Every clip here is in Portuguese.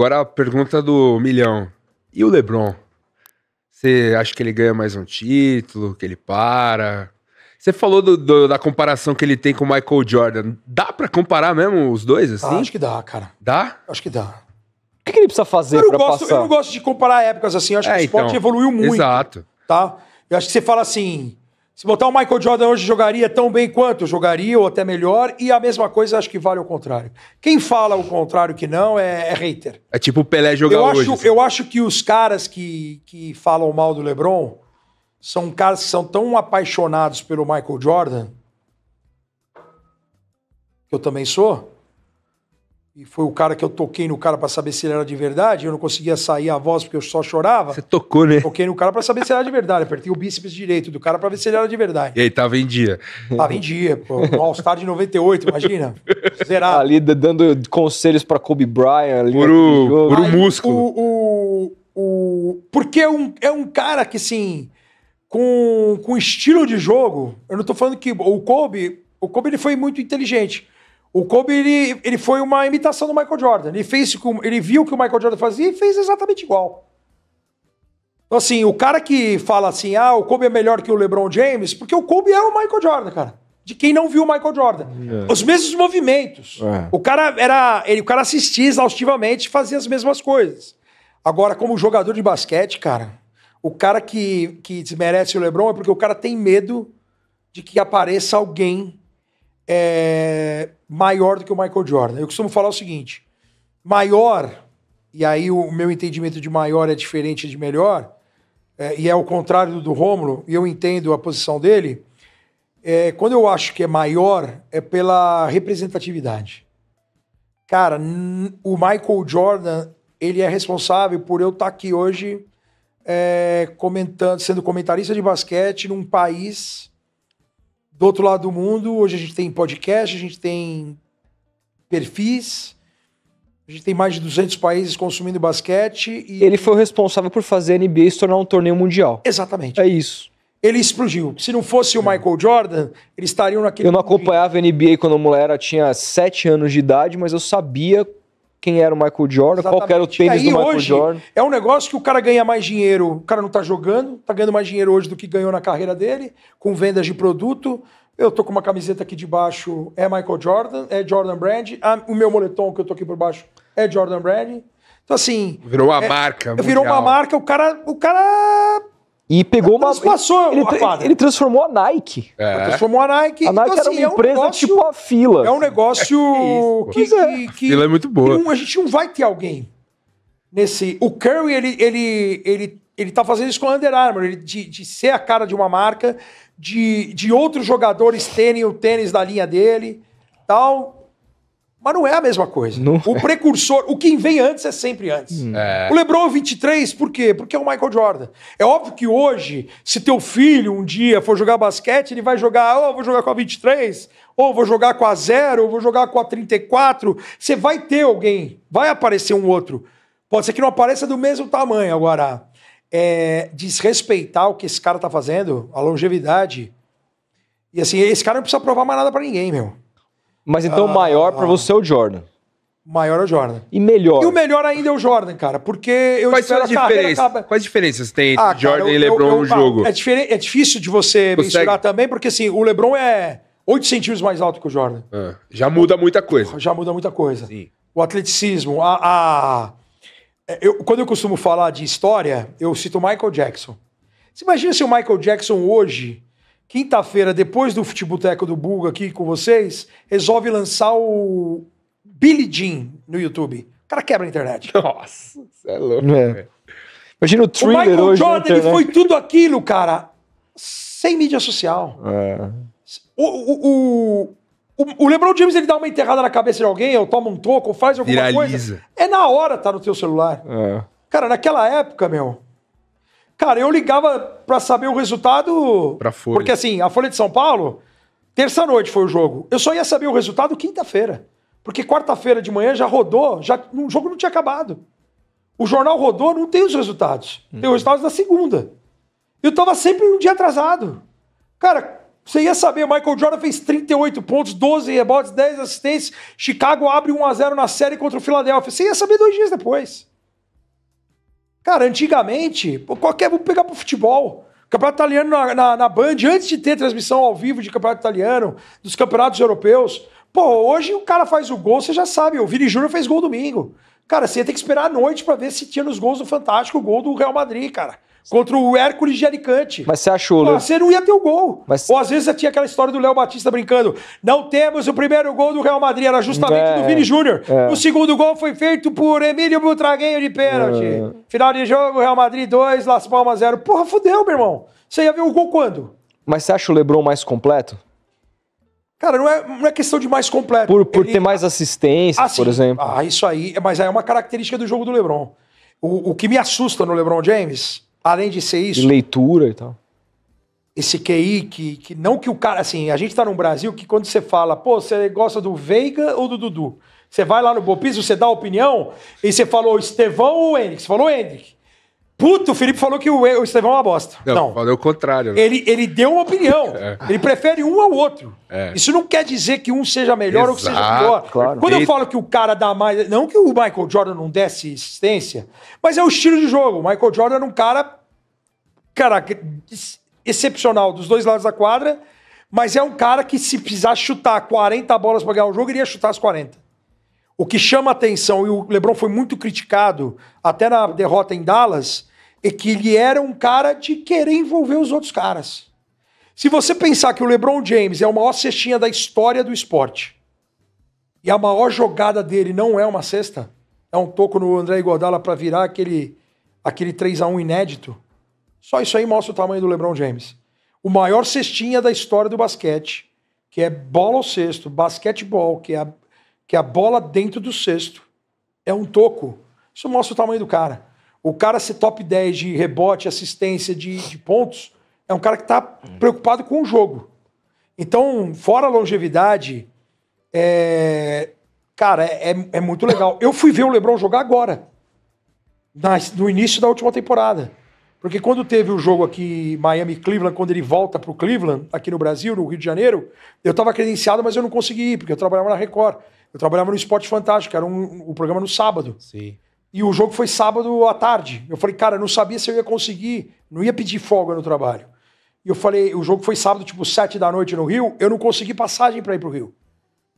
Agora a pergunta do milhão. E o LeBron? Você acha que ele ganha mais um título? Que ele para? Você falou do, do, da comparação que ele tem com o Michael Jordan. Dá para comparar mesmo os dois, assim? Ah, acho que dá, cara. Dá? Acho que dá. O que, que ele precisa fazer eu não gosto, passar? Eu não gosto de comparar épocas assim. Eu acho é, que o esporte então, evoluiu muito. Exato. Tá? Eu acho que você fala assim... Se botar o Michael Jordan hoje, jogaria tão bem quanto? Jogaria ou até melhor. E a mesma coisa, acho que vale o contrário. Quem fala o contrário que não é, é hater. É tipo o Pelé jogar eu hoje. Acho, assim. Eu acho que os caras que, que falam mal do LeBron são caras que são tão apaixonados pelo Michael Jordan. Eu também sou e foi o cara que eu toquei no cara para saber se ele era de verdade. Eu não conseguia sair a voz porque eu só chorava. Você tocou, né? Toquei no cara para saber se ele era de verdade. Apertei o bíceps direito do cara para ver se ele era de verdade. E aí, tava em dia. Tava em dia, pô. All-Star de 98, imagina. Zerado. Ali dando conselhos para Kobe Bryant. Ali por o, por o músculo. O, o, o, porque é um, é um cara que, assim, com, com estilo de jogo... Eu não tô falando que o Kobe... O Kobe ele foi muito inteligente. O Kobe, ele, ele foi uma imitação do Michael Jordan. Ele, fez, ele viu o que o Michael Jordan fazia e fez exatamente igual. Então, assim, o cara que fala assim, ah, o Kobe é melhor que o LeBron James, porque o Kobe é o Michael Jordan, cara. De quem não viu o Michael Jordan. É. Os mesmos movimentos. É. O cara era. Ele, o cara assistia exaustivamente e fazia as mesmas coisas. Agora, como jogador de basquete, cara, o cara que, que desmerece o LeBron é porque o cara tem medo de que apareça alguém é, maior do que o Michael Jordan. Eu costumo falar o seguinte: maior, e aí o meu entendimento de maior é diferente de melhor, é, e é o contrário do, do Rômulo, e eu entendo a posição dele. É, quando eu acho que é maior, é pela representatividade. Cara, o Michael Jordan, ele é responsável por eu estar tá aqui hoje é, comentando, sendo comentarista de basquete num país do outro lado do mundo, hoje a gente tem podcast, a gente tem perfis, a gente tem mais de 200 países consumindo basquete. E... Ele foi o responsável por fazer a NBA se tornar um torneio mundial. Exatamente. É isso. Ele explodiu. Se não fosse o Michael Jordan, eles estariam naquele. Eu não acompanhava a NBA quando a mulher era, tinha 7 anos de idade, mas eu sabia quem era o Michael Jordan, Exatamente. qual era o tênis do Michael hoje, Jordan. É um negócio que o cara ganha mais dinheiro, o cara não está jogando, está ganhando mais dinheiro hoje do que ganhou na carreira dele, com vendas de produto. Eu tô com uma camiseta aqui de baixo, é Michael Jordan, é Jordan Brand. Ah, o meu moletom que eu tô aqui por baixo é Jordan Brand. Então, assim. Virou uma é, marca. Virou mundial. uma marca, o cara, o cara e pegou uma. Passou ele, ele, ele transformou a Nike. É. Transformou a Nike. A Nike então, assim, era uma empresa assim, é um negócio, tipo a fila. É um negócio é que, é. que, que, fila é muito boa. Um, a gente não vai ter alguém nesse. O Curry, ele, ele, ele, ele tá fazendo isso com o Under Armour, ele, de, de ser a cara de uma marca, de, de outros jogadores terem o tênis da linha dele tal. Mas não é a mesma coisa. Não o é. precursor, o que vem antes é sempre antes. Hum. É. O LeBron 23, por quê? Porque é o Michael Jordan. É óbvio que hoje, se teu filho um dia for jogar basquete, ele vai jogar, oh, vou jogar com a 23, ou vou jogar com a 0, ou vou jogar com a 34. Você vai ter alguém, vai aparecer um outro. Pode ser que não apareça do mesmo tamanho agora. É, desrespeitar o que esse cara tá fazendo, a longevidade. E assim, esse cara não precisa provar mais nada para ninguém, meu. Mas então o ah, maior para você é o Jordan. Maior é o Jordan. E melhor. E o melhor ainda é o Jordan, cara, porque eu Quais espero as a diferenças? Acaba... Quais diferenças tem entre ah, Jordan cara, eu, e LeBron eu, eu, no jogo? É, diferente, é difícil de você Consegue? também, porque assim, o LeBron é 8 centímetros mais alto que o Jordan. Ah, já muda muita coisa. Já muda muita coisa. Sim. O atleticismo, a. a... É, eu, quando eu costumo falar de história, eu cito Michael Jackson. Você imagina se o Michael Jackson hoje Quinta-feira, depois do Futeboteco do Bulga aqui com vocês, resolve lançar o Billy Jean no YouTube. O cara quebra a internet. Nossa, você é louco. É. Imagina o thriller O Michael hoje Jordan ele foi tudo aquilo, cara, sem mídia social. É. o, o, o o, LeBron James ele dá uma enterrada na cabeça de alguém, ou toma um toco, ou faz alguma Viraliza. coisa. É na hora tá no teu celular. É. Cara, naquela época, meu, Cara, eu ligava para saber o resultado. Pra Folha. Porque assim, a Folha de São Paulo, terça-noite foi o jogo. Eu só ia saber o resultado quinta-feira. Porque quarta-feira de manhã já rodou, já o jogo não tinha acabado. O jornal rodou, não tem os resultados. Uhum. Tem os uhum. resultados da segunda. Eu tava sempre um dia atrasado. Cara, você ia saber, Michael Jordan fez 38 pontos, 12 rebotes, 10 assistências. Chicago abre 1 a 0 na série contra o Philadelphia. Você ia saber dois dias depois. Cara, antigamente, qualquer. Vou pegar pro futebol. Campeonato italiano na, na, na, Band, antes de ter transmissão ao vivo de campeonato italiano, dos campeonatos europeus. Pô, hoje o cara faz o gol, você já sabe. O Vini Júnior fez gol domingo. Cara, você ia ter que esperar a noite para ver se tinha nos gols do Fantástico o gol do Real Madrid, cara. Contra o Hércules de Alicante. Mas você achou, né? Você não ia ter o gol. Mas... Ou às vezes tinha aquela história do Léo Batista brincando. Não temos o primeiro gol do Real Madrid, era justamente é, do Vini Júnior. É. O segundo gol foi feito por Emílio Butragueiro de pênalti. É. Final de jogo, Real Madrid 2, Las Palmas 0. Porra, fudeu, meu irmão. Você ia ver o gol quando? Mas você acha o Lebron mais completo? Cara, não é, não é questão de mais completo. Por, por Ele... ter mais assistência, assim, por exemplo. Ah, isso aí. É, mas aí é uma característica do jogo do Lebron. O, o que me assusta no Lebron James Além de ser isso. De leitura e tal. Esse QI que, que não que o cara. Assim, a gente tá num Brasil que quando você fala, pô, você gosta do Veiga ou do Dudu? Você vai lá no Bopiso, você dá opinião e você falou Estevão ou Hendrick? Você falou Hendrick. Puto, o Felipe falou que o, Estevão é uma bosta. Não, não. falou o contrário. Né? Ele, ele deu uma opinião. É. Ele prefere um ao outro. É. Isso não quer dizer que um seja melhor Exato, ou que seja pior. Claro. Quando eu falo que o cara dá mais. Não que o Michael Jordan não desse existência, mas é o estilo de jogo. O Michael Jordan é um cara. Cara, excepcional dos dois lados da quadra, mas é um cara que, se precisar chutar 40 bolas para ganhar o jogo, iria chutar as 40. O que chama atenção, e o Lebron foi muito criticado, até na derrota em Dallas é que ele era um cara de querer envolver os outros caras. Se você pensar que o LeBron James é a maior cestinha da história do esporte e a maior jogada dele não é uma cesta, é um toco no André Iguodala para virar aquele aquele 3 a 1 inédito. Só isso aí mostra o tamanho do LeBron James. O maior cestinha da história do basquete, que é bola ao cesto, basquetebol, que é a, que é a bola dentro do cesto, é um toco. Isso mostra o tamanho do cara. O cara ser top 10 de rebote, assistência, de, de pontos, é um cara que está preocupado com o jogo. Então, fora a longevidade, é... cara, é, é, é, muito legal. Eu fui ver o Lebron jogar agora, na, no início da última temporada. Porque quando teve o jogo aqui Miami Cleveland, quando ele volta para o Cleveland, aqui no Brasil, no Rio de Janeiro, eu estava credenciado, mas eu não consegui ir, porque eu trabalhava na Record. Eu trabalhava no Esporte Fantástico, era um, o um programa no sábado. Sim. E o jogo foi sábado à tarde. Eu falei, cara, não sabia se eu ia conseguir, não ia pedir folga no trabalho. E eu falei, o jogo foi sábado, tipo, sete da noite no Rio, eu não consegui passagem para ir pro Rio.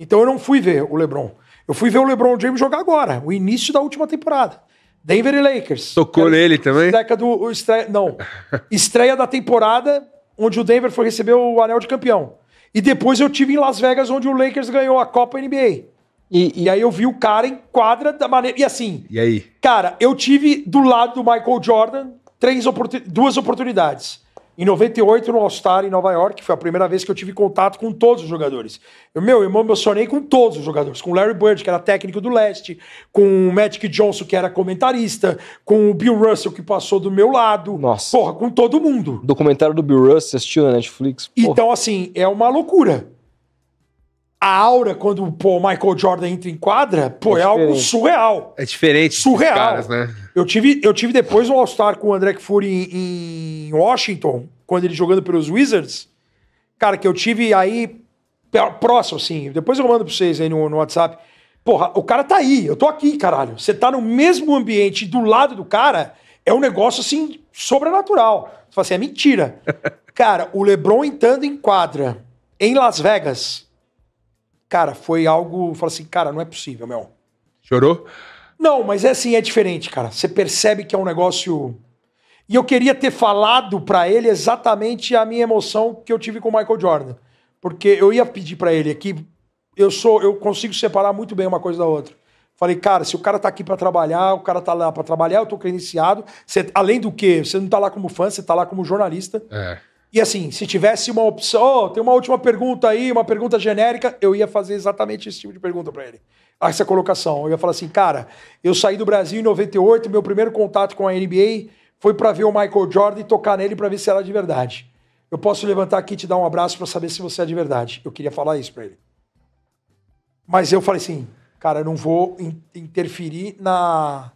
Então eu não fui ver o LeBron. Eu fui ver o LeBron James jogar agora, o início da última temporada. Denver e Lakers. Tocou nele também? Estreia do, estreia, não. estreia da temporada, onde o Denver foi receber o anel de campeão. E depois eu tive em Las Vegas, onde o Lakers ganhou a Copa NBA. E, e, aí eu vi o cara em quadra da maneira. E assim. E aí? Cara, eu tive do lado do Michael Jordan três oportun... duas oportunidades. Em 98, no All-Star em Nova York, foi a primeira vez que eu tive contato com todos os jogadores. Eu, meu, eu me emocionei com todos os jogadores. Com o Larry Bird, que era técnico do leste, com o Magic Johnson, que era comentarista, com o Bill Russell, que passou do meu lado. Nossa. Porra, com todo mundo. Documentário do Bill Russell, assistiu na Netflix. Porra. Então, assim, é uma loucura a aura quando pô, o Michael Jordan entra em quadra, pô, é, é algo surreal. É diferente. Surreal. Caras, né? eu, tive, eu tive depois um All-Star com o André Fury em, em Washington, quando ele jogando pelos Wizards. Cara, que eu tive aí próximo, assim. Depois eu mando pra vocês aí no, no WhatsApp. Porra, o cara tá aí, eu tô aqui, caralho. Você tá no mesmo ambiente do lado do cara, é um negócio assim, sobrenatural. Você fala assim, é mentira. cara, o Lebron entrando em quadra em Las Vegas cara, foi algo. Fala assim, cara, não é possível, meu. Chorou? Não, mas é assim, é diferente, cara. Você percebe que é um negócio. E eu queria ter falado para ele exatamente a minha emoção que eu tive com o Michael Jordan. Porque eu ia pedir para ele aqui, eu sou, eu consigo separar muito bem uma coisa da outra. Falei, cara, se o cara tá aqui para trabalhar, o cara tá lá para trabalhar, eu tô credenciado. além do que, você não tá lá como fã, você tá lá como jornalista. É. E assim, se tivesse uma opção, oh, tem uma última pergunta aí, uma pergunta genérica, eu ia fazer exatamente esse tipo de pergunta para ele. Essa colocação. Eu ia falar assim, cara, eu saí do Brasil em 98, meu primeiro contato com a NBA foi para ver o Michael Jordan e tocar nele para ver se era de verdade. Eu posso levantar aqui e te dar um abraço para saber se você é de verdade. Eu queria falar isso para ele. Mas eu falei assim, cara, eu não vou in interferir na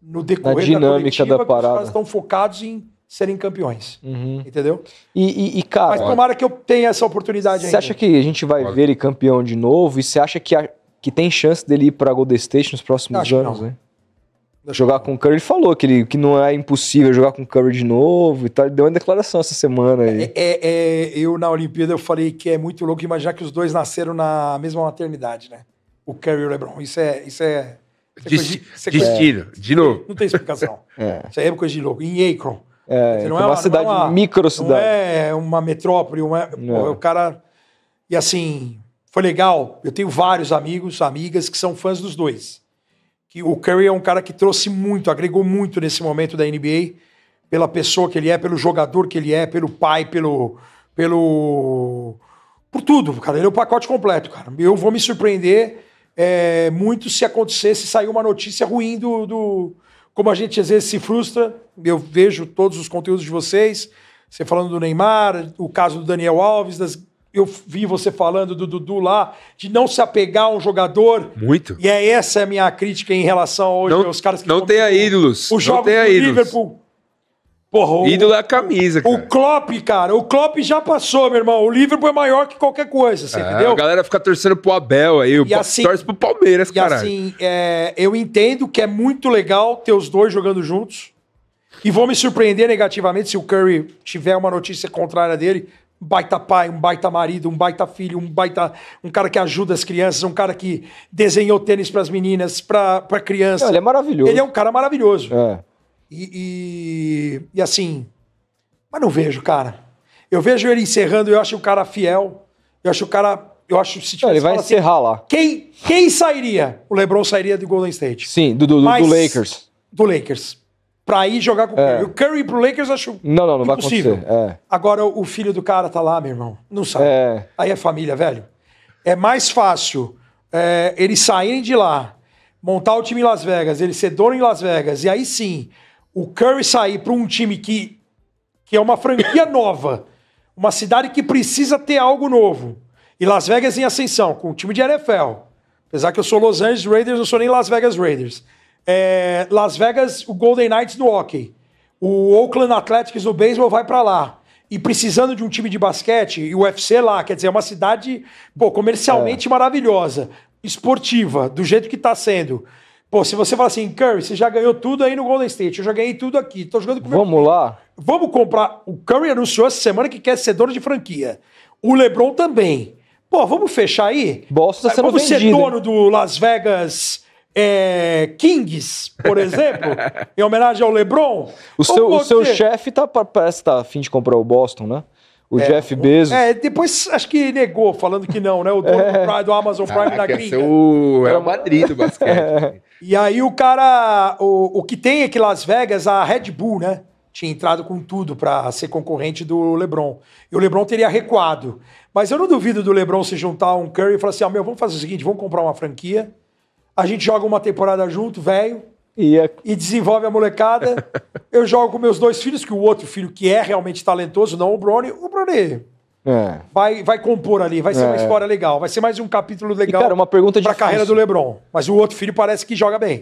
no decorrer da dinâmica da, coletiva, da parada. Os caras estão focados em serem campeões. Uhum. Entendeu? E, e, e, cara. Mas tomara que eu tenha essa oportunidade Você acha que a gente vai Pode. ver ele campeão de novo? E você acha que, a, que tem chance dele ir pra Golden State nos próximos acho anos, né? jogar com o Curry, ele falou que, ele, que não é impossível jogar com o Curry de novo e tal. Ele deu uma declaração essa semana aí. É, é, é, eu, na Olimpíada, eu falei que é muito louco imaginar que os dois nasceram na mesma maternidade, né? O Curry e o LeBron. Isso é. Isso é isso é é Destino, de, de novo. Não tem explicação. É. Isso aí é coisa de louco. Em Akron, é, não é uma, uma cidade, não é uma, Não é uma metrópole, não é, é. o cara... E assim, foi legal. Eu tenho vários amigos, amigas que são fãs dos dois. Que o Curry é um cara que trouxe muito, agregou muito nesse momento da NBA, pela pessoa que ele é, pelo jogador que ele é, pelo pai, pelo pelo por tudo, cara. Ele é o pacote completo, cara. Eu vou me surpreender é, muito se acontecesse sair uma notícia ruim do, do como a gente às vezes se frustra, eu vejo todos os conteúdos de vocês, você falando do Neymar, o caso do Daniel Alves, das... eu vi você falando do Dudu lá, de não se apegar a um jogador. Muito. E é essa a minha crítica em relação não, aos caras que... Não tem a ídolos. O não tem a ídolos. Liverpool Porra, Ídolo é a camisa, cara. O Klopp, cara, o Klopp já passou, meu irmão. O Liverpool é maior que qualquer coisa, você ah, entendeu? A galera fica torcendo pro Abel aí, O assim, torce pro Palmeiras, cara. E assim, é, eu entendo que é muito legal ter os dois jogando juntos. E vou me surpreender negativamente se o Curry tiver uma notícia contrária dele. Um baita pai, um baita marido, um baita filho, um baita. Um cara que ajuda as crianças, um cara que desenhou tênis para as meninas, para criança. Ele é maravilhoso. Ele é um cara maravilhoso. É. E, e, e assim, mas não vejo, cara. Eu vejo ele encerrando, eu acho o cara fiel, eu acho o cara eu acho se tipo, ele vai assim, encerrar assim, lá. Quem, quem sairia? O LeBron sairia do Golden State. Sim, do, do, Mas, do Lakers. Do Lakers. Pra ir jogar com é. o Curry. O Curry pro Lakers acho Não, não, não impossível. vai acontecer. É. Agora o filho do cara tá lá, meu irmão. Não sabe. É. Aí é família, velho. É mais fácil é, eles saírem de lá, montar o time em Las Vegas, ele ser dono em Las Vegas, e aí sim o Curry sair para um time que, que é uma franquia nova, uma cidade que precisa ter algo novo, e Las Vegas em ascensão, com o time de NFL, apesar que eu sou Los Angeles Raiders, não sou nem Las Vegas Raiders, é, Las Vegas, o Golden Knights no hockey, o Oakland Athletics no beisebol vai para lá, e precisando de um time de basquete, e o UFC lá, quer dizer, é uma cidade pô, comercialmente é. maravilhosa, esportiva, do jeito que está sendo. Pô, se você fala assim, Curry, você já ganhou tudo aí no Golden State, eu já ganhei tudo aqui, tô jogando com Vamos lá. Vamos comprar. O Curry anunciou essa semana que quer ser dono de franquia. O LeBron também. Pô, vamos fechar aí? Boston tá sendo vamos vendido, ser dono hein? do Las Vegas é, Kings, por exemplo, em homenagem ao LeBron? O seu, o seu chefe tá, parece que tá afim de comprar o Boston, né? O é, Jeff Bezos. É, depois acho que negou, falando que não, né? O dono é. do, Prime, do Amazon Prime ah, da gringa. O, é o então, Madrid do basquete. É. Assim. e aí o cara, o, o que tem é que Las Vegas, a Red Bull, né? Tinha entrado com tudo para ser concorrente do LeBron. E o LeBron teria recuado. Mas eu não duvido do LeBron se juntar a um Curry e falar assim: ah, meu, vamos fazer o seguinte, vamos comprar uma franquia, a gente joga uma temporada junto, velho, e, a... É- e, desenvolve a molecada. eu jogo com meus dois filhos, que o outro filho, que é realmente talentoso, não o Brony, o Brony é. vai, vai compor ali, vai ser é. uma história legal, vai ser mais um capítulo legal para a carreira do LeBron. Mas o outro filho parece que joga bem.